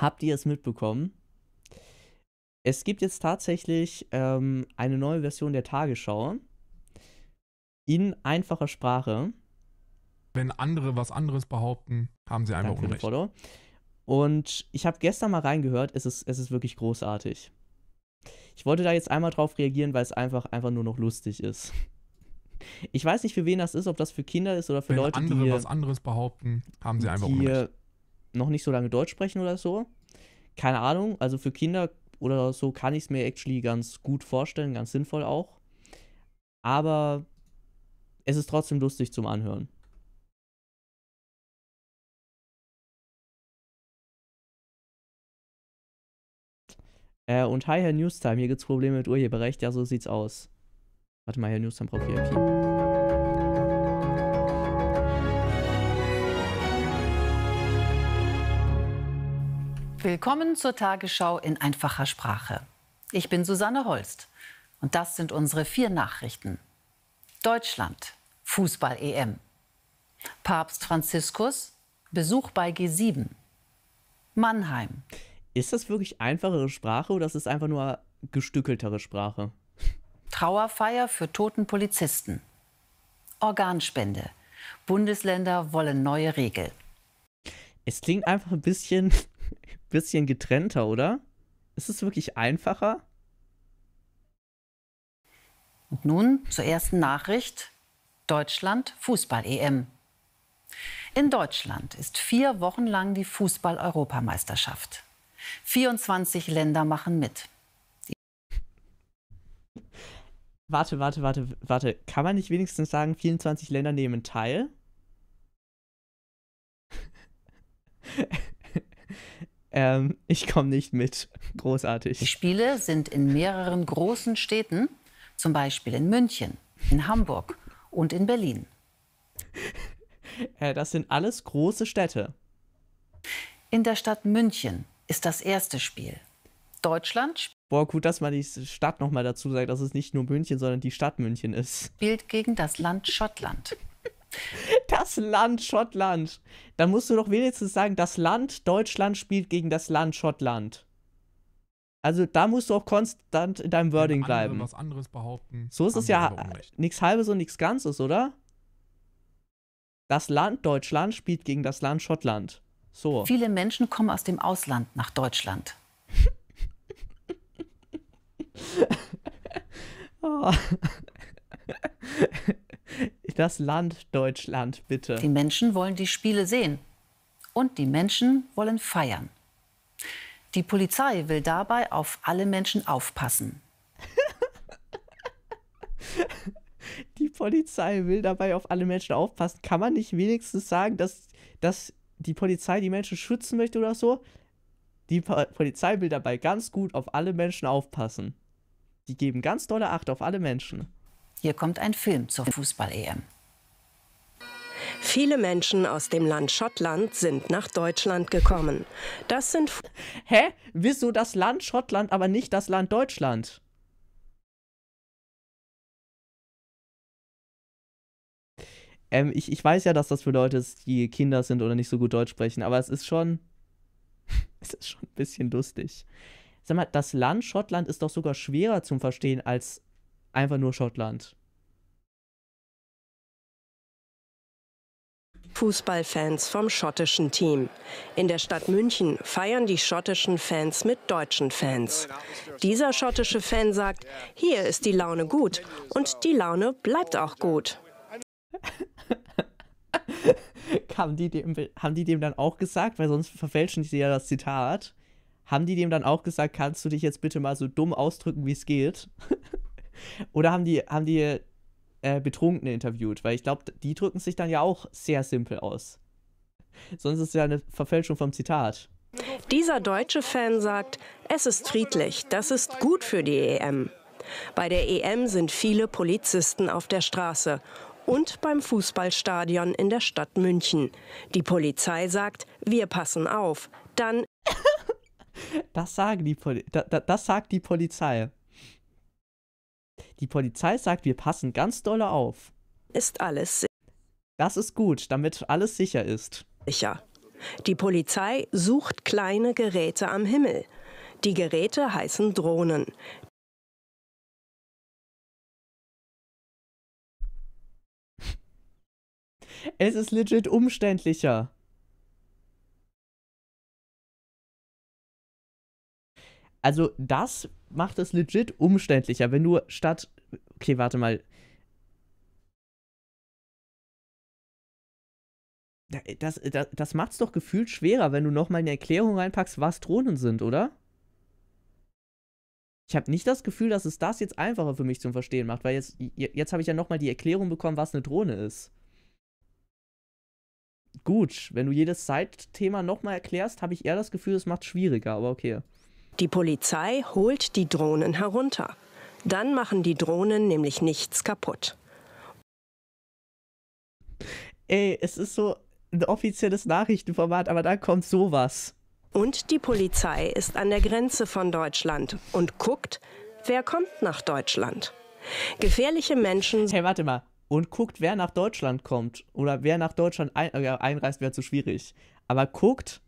habt ihr es mitbekommen? Es gibt jetzt tatsächlich ähm, eine neue Version der Tagesschau in einfacher Sprache. Wenn andere was anderes behaupten, haben sie einfach Danke Unrecht. Und ich habe gestern mal reingehört, es ist, es ist wirklich großartig. Ich wollte da jetzt einmal drauf reagieren, weil es einfach, einfach nur noch lustig ist. Ich weiß nicht, für wen das ist, ob das für Kinder ist oder für Wenn Leute, andere die was anderes behaupten, haben sie einfach die, Unrecht noch nicht so lange Deutsch sprechen oder so. Keine Ahnung, also für Kinder oder so kann ich es mir actually ganz gut vorstellen, ganz sinnvoll auch. Aber es ist trotzdem lustig zum Anhören. Äh, und hi, Herr Newstime, hier gibt's Probleme mit Urheberrecht. Ja, so sieht's aus. Warte mal, Herr Newstime braucht VIP. Willkommen zur Tagesschau in einfacher Sprache. Ich bin Susanne Holst und das sind unsere vier Nachrichten. Deutschland, Fußball-EM. Papst Franziskus, Besuch bei G7. Mannheim. Ist das wirklich einfachere Sprache oder ist es einfach nur gestückeltere Sprache? Trauerfeier für toten Polizisten. Organspende. Bundesländer wollen neue Regeln. Es klingt einfach ein bisschen bisschen getrennter, oder? Ist es wirklich einfacher? Und nun zur ersten Nachricht. Deutschland Fußball-EM. In Deutschland ist vier Wochen lang die Fußball-Europameisterschaft. 24 Länder machen mit. Die warte, warte, warte, warte. Kann man nicht wenigstens sagen, 24 Länder nehmen teil? Ähm, ich komme nicht mit. Großartig. Die Spiele sind in mehreren großen Städten, zum Beispiel in München, in Hamburg und in Berlin. Äh, das sind alles große Städte. In der Stadt München ist das erste Spiel. Deutschland spielt. Boah, gut, dass man die Stadt nochmal dazu sagt, dass es nicht nur München, sondern die Stadt München ist. Spielt gegen das Land Schottland. Das Land Schottland. Dann musst du doch wenigstens sagen, das Land Deutschland spielt gegen das Land Schottland. Also da musst du auch konstant in deinem Wording bleiben. Was anderes behaupten. So ist es ja nichts halbes und nichts Ganzes, oder? Das Land Deutschland spielt gegen das Land Schottland. So. Viele Menschen kommen aus dem Ausland nach Deutschland. oh. Das Land Deutschland, bitte. Die Menschen wollen die Spiele sehen. Und die Menschen wollen feiern. Die Polizei will dabei auf alle Menschen aufpassen. die Polizei will dabei auf alle Menschen aufpassen. Kann man nicht wenigstens sagen, dass, dass die Polizei die Menschen schützen möchte oder so? Die po Polizei will dabei ganz gut auf alle Menschen aufpassen. Die geben ganz dolle Acht auf alle Menschen. Hier kommt ein Film zur Fußball-EM. Viele Menschen aus dem Land Schottland sind nach Deutschland gekommen. Das sind. Hä? Wieso das Land Schottland, aber nicht das Land Deutschland? Ähm, ich, ich weiß ja, dass das für Leute ist, die Kinder sind oder nicht so gut Deutsch sprechen, aber es ist schon. es ist schon ein bisschen lustig. Sag mal, das Land Schottland ist doch sogar schwerer zum Verstehen als einfach nur Schottland. Fußballfans vom schottischen Team. In der Stadt München feiern die schottischen Fans mit deutschen Fans. Dieser schottische Fan sagt, hier ist die Laune gut und die Laune bleibt auch gut. haben, die dem, haben die dem dann auch gesagt, weil sonst verfälschen sie ja das Zitat, haben die dem dann auch gesagt, kannst du dich jetzt bitte mal so dumm ausdrücken, wie es geht? Oder haben die, haben die äh, Betrunkene interviewt? Weil ich glaube, die drücken sich dann ja auch sehr simpel aus. Sonst ist es ja eine Verfälschung vom Zitat. Dieser deutsche Fan sagt, es ist friedlich, das ist gut für die EM. Bei der EM sind viele Polizisten auf der Straße und beim Fußballstadion in der Stadt München. Die Polizei sagt, wir passen auf. Dann. Das, sagen die Poli das sagt die Polizei. Die Polizei sagt, wir passen ganz doll auf. Ist alles. sicher. Das ist gut, damit alles sicher ist. Sicher. Die Polizei sucht kleine Geräte am Himmel. Die Geräte heißen Drohnen. Es ist legit umständlicher. Also das macht es legit umständlicher, wenn du statt... Okay, warte mal. Das, das, das macht's doch gefühlt schwerer, wenn du nochmal eine Erklärung reinpackst, was Drohnen sind, oder? Ich habe nicht das Gefühl, dass es das jetzt einfacher für mich zum Verstehen macht, weil jetzt, jetzt habe ich ja nochmal die Erklärung bekommen, was eine Drohne ist. Gut, wenn du jedes Side-Thema nochmal erklärst, habe ich eher das Gefühl, es macht schwieriger, aber okay. Die Polizei holt die Drohnen herunter. Dann machen die Drohnen nämlich nichts kaputt. Ey, es ist so ein offizielles Nachrichtenformat, aber dann kommt sowas. Und die Polizei ist an der Grenze von Deutschland und guckt, wer kommt nach Deutschland. Gefährliche Menschen. Hey, warte mal. Und guckt, wer nach Deutschland kommt. Oder wer nach Deutschland ein äh, einreist, wäre zu schwierig. Aber guckt,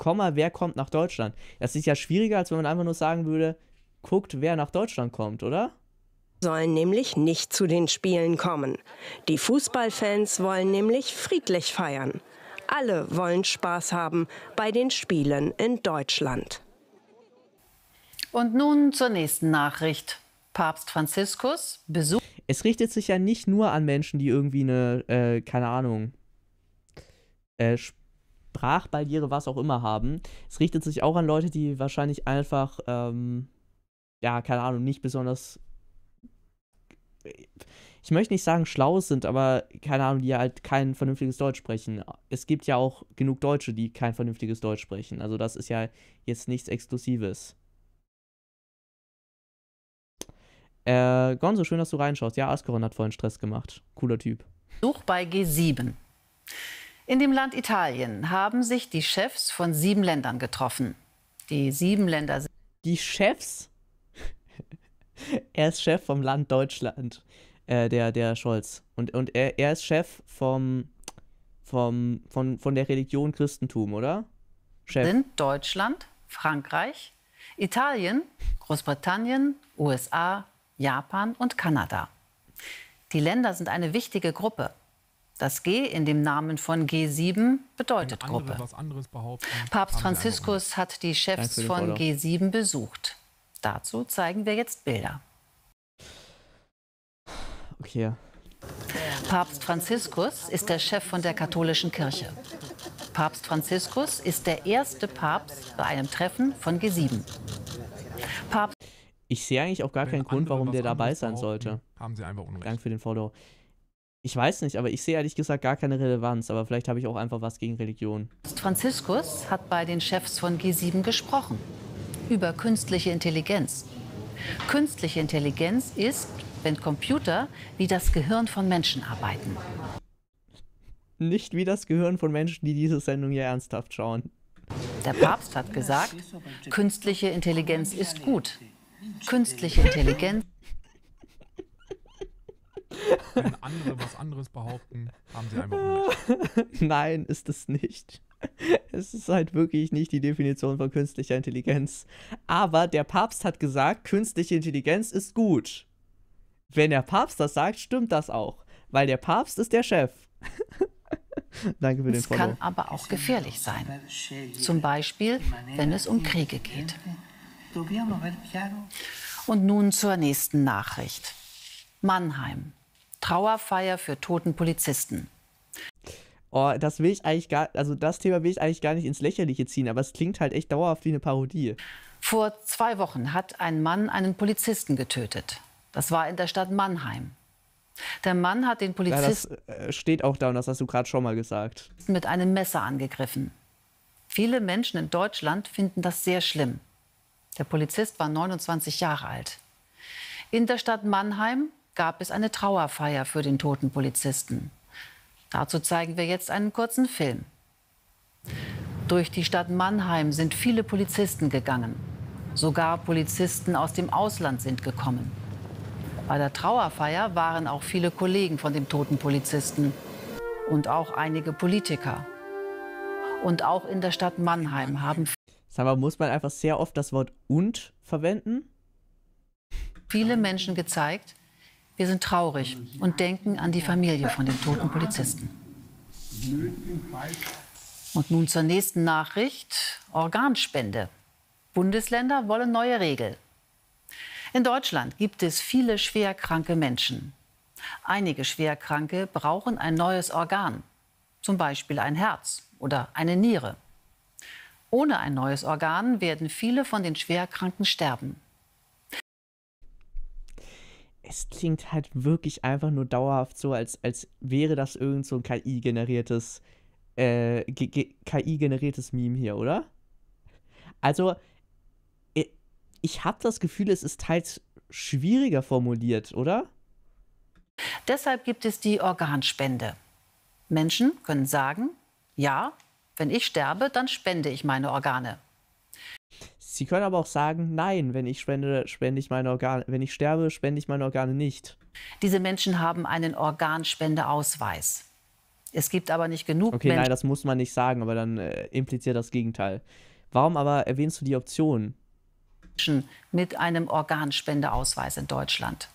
Komma, wer kommt nach Deutschland? Das ist ja schwieriger, als wenn man einfach nur sagen würde, guckt, wer nach Deutschland kommt, oder? sollen nämlich nicht zu den Spielen kommen. Die Fußballfans wollen nämlich friedlich feiern. Alle wollen Spaß haben bei den Spielen in Deutschland. Und nun zur nächsten Nachricht. Papst Franziskus besucht. Es richtet sich ja nicht nur an Menschen, die irgendwie eine, äh, keine Ahnung, äh, Sprachbarriere, was auch immer haben. Es richtet sich auch an Leute, die wahrscheinlich einfach, ähm, ja, keine Ahnung, nicht besonders, ich möchte nicht sagen schlau sind, aber keine Ahnung, die halt kein vernünftiges Deutsch sprechen. Es gibt ja auch genug Deutsche, die kein vernünftiges Deutsch sprechen. Also das ist ja jetzt nichts Exklusives. Äh, Gonzo, schön, dass du reinschaust. Ja, Askoron hat vorhin Stress gemacht. Cooler Typ. Such bei G7. In dem Land Italien haben sich die Chefs von sieben Ländern getroffen. Die sieben Länder sind. Die Chefs? er ist Chef vom Land Deutschland, äh, der, der Scholz. Und, und er, er ist Chef vom, vom, von, von der Religion Christentum, oder? Chef. Sind Deutschland, Frankreich, Italien, Großbritannien, USA, Japan und Kanada. Die Länder sind eine wichtige Gruppe. Das G in dem Namen von G7 bedeutet Gruppe. Papst Franziskus hat die Chefs von G7 besucht. Dazu zeigen wir jetzt Bilder. Okay. Papst Franziskus ist der Chef von der katholischen Kirche. Papst Franziskus ist der erste Papst bei einem Treffen von G7. Papst ich sehe eigentlich auch gar Wenn keinen Grund, warum der dabei sein sollte. Haben Sie einfach Unrecht. Danke für den Follow. Ich weiß nicht, aber ich sehe ehrlich gesagt gar keine Relevanz, aber vielleicht habe ich auch einfach was gegen Religion. Franziskus hat bei den Chefs von G7 gesprochen über künstliche Intelligenz. Künstliche Intelligenz ist, wenn Computer wie das Gehirn von Menschen arbeiten. Nicht wie das Gehirn von Menschen, die diese Sendung hier ernsthaft schauen. Der Papst hat gesagt, künstliche Intelligenz ist gut. Künstliche Intelligenz. Wenn andere was anderes behaupten, haben sie einfach Unrecht. Nein, ist es nicht. Es ist halt wirklich nicht die Definition von künstlicher Intelligenz. Aber der Papst hat gesagt, künstliche Intelligenz ist gut. Wenn der Papst das sagt, stimmt das auch. Weil der Papst ist der Chef. Danke für den Vortrag. Es kann aber auch gefährlich sein. Zum Beispiel, wenn es um Kriege geht. Und nun zur nächsten Nachricht. Mannheim. Trauerfeier für toten Polizisten. Oh, das will ich eigentlich gar, also das Thema will ich eigentlich gar nicht ins Lächerliche ziehen, aber es klingt halt echt dauerhaft wie eine Parodie. Vor zwei Wochen hat ein Mann einen Polizisten getötet. Das war in der Stadt Mannheim. Der Mann hat den Polizisten. Ja, das äh, steht auch da und das hast du gerade schon mal gesagt. Mit einem Messer angegriffen. Viele Menschen in Deutschland finden das sehr schlimm. Der Polizist war 29 Jahre alt. In der Stadt Mannheim gab es eine Trauerfeier für den toten Polizisten. Dazu zeigen wir jetzt einen kurzen Film. Durch die Stadt Mannheim sind viele Polizisten gegangen. Sogar Polizisten aus dem Ausland sind gekommen. Bei der Trauerfeier waren auch viele Kollegen von dem toten Polizisten und auch einige Politiker. Und auch in der Stadt Mannheim haben. Sag mal, muss man einfach sehr oft das Wort und verwenden? Viele Menschen gezeigt, wir sind traurig und denken an die Familie von den toten Polizisten. Und nun zur nächsten Nachricht. Organspende. Bundesländer wollen neue Regeln. In Deutschland gibt es viele schwerkranke Menschen. Einige Schwerkranke brauchen ein neues Organ, zum Beispiel ein Herz oder eine Niere. Ohne ein neues Organ werden viele von den Schwerkranken sterben es klingt halt wirklich einfach nur dauerhaft so, als, als wäre das irgend so ein KI-generiertes äh, KI-generiertes Meme hier, oder? Also, ich habe das Gefühl, es ist teils schwieriger formuliert, oder? Deshalb gibt es die Organspende. Menschen können sagen, ja, wenn ich sterbe, dann spende ich meine Organe. Sie können aber auch sagen, nein, wenn ich spende, spende ich meine Organe, wenn ich sterbe, spende ich meine Organe nicht. Diese Menschen haben einen Organspendeausweis. Es gibt aber nicht genug okay, Menschen. Okay, nein, das muss man nicht sagen, aber dann äh, impliziert das Gegenteil. Warum aber erwähnst du die Option? Menschen mit einem Organspendeausweis in Deutschland.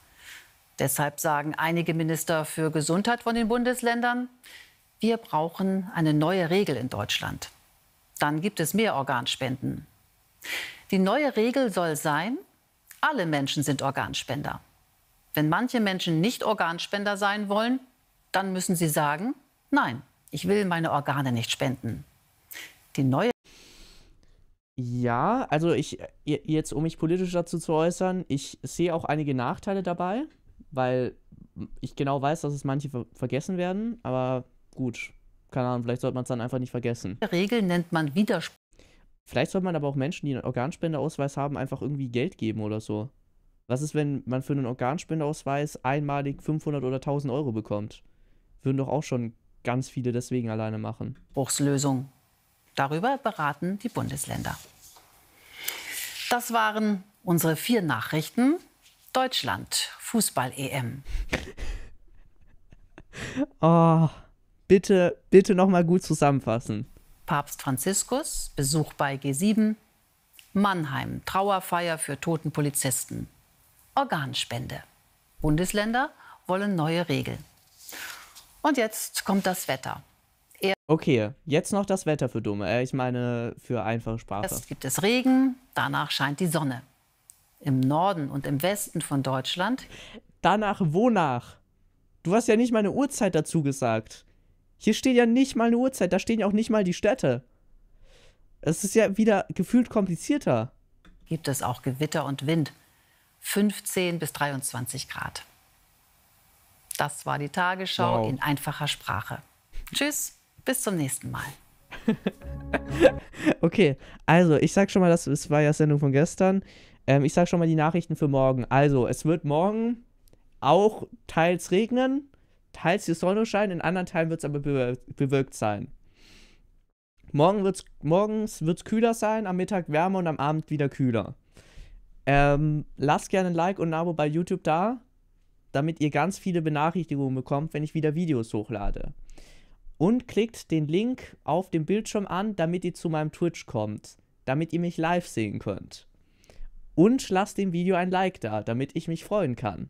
Deshalb sagen einige Minister für Gesundheit von den Bundesländern, wir brauchen eine neue Regel in Deutschland. Dann gibt es mehr Organspenden. Die neue Regel soll sein, alle Menschen sind Organspender. Wenn manche Menschen nicht Organspender sein wollen, dann müssen sie sagen, nein, ich will meine Organe nicht spenden. Die neue ja, also ich jetzt um mich politisch dazu zu äußern, ich sehe auch einige Nachteile dabei, weil ich genau weiß, dass es manche ver vergessen werden, aber gut, keine Ahnung, vielleicht sollte man es dann einfach nicht vergessen. Die Regel nennt man Widerspruch. Vielleicht sollte man aber auch Menschen, die einen Organspendeausweis haben, einfach irgendwie Geld geben oder so. Was ist, wenn man für einen Organspendeausweis einmalig 500 oder 1000 Euro bekommt? Würden doch auch schon ganz viele deswegen alleine machen. Bruchslösung. Darüber beraten die Bundesländer. Das waren unsere vier Nachrichten. Deutschland, Fußball-EM. oh, ah, bitte, bitte nochmal gut zusammenfassen. Papst Franziskus, Besuch bei G7, Mannheim, Trauerfeier für toten Polizisten, Organspende. Bundesländer wollen neue Regeln. Und jetzt kommt das Wetter. Er okay, jetzt noch das Wetter für Dumme. Äh, ich meine, für einfache Sprache. Erst gibt es Regen, danach scheint die Sonne. Im Norden und im Westen von Deutschland. Danach wonach? Du hast ja nicht meine Uhrzeit dazu gesagt. Hier steht ja nicht mal eine Uhrzeit, da stehen ja auch nicht mal die Städte. Es ist ja wieder gefühlt komplizierter. Gibt es auch Gewitter und Wind. 15 bis 23 Grad. Das war die Tagesschau wow. in einfacher Sprache. Tschüss, bis zum nächsten Mal. okay, also ich sag schon mal, das, war ja Sendung von gestern. Ähm, ich sag schon mal die Nachrichten für morgen. Also, es wird morgen auch teils regnen, teils die Sonne scheinen, in anderen Teilen wird es aber bewir bewirkt sein. Morgen wird's, morgens wird es kühler sein, am Mittag wärmer und am Abend wieder kühler. Ähm, lasst gerne ein Like und ein Abo bei YouTube da, damit ihr ganz viele Benachrichtigungen bekommt, wenn ich wieder Videos hochlade. Und klickt den Link auf dem Bildschirm an, damit ihr zu meinem Twitch kommt, damit ihr mich live sehen könnt. Und lasst dem Video ein Like da, damit ich mich freuen kann.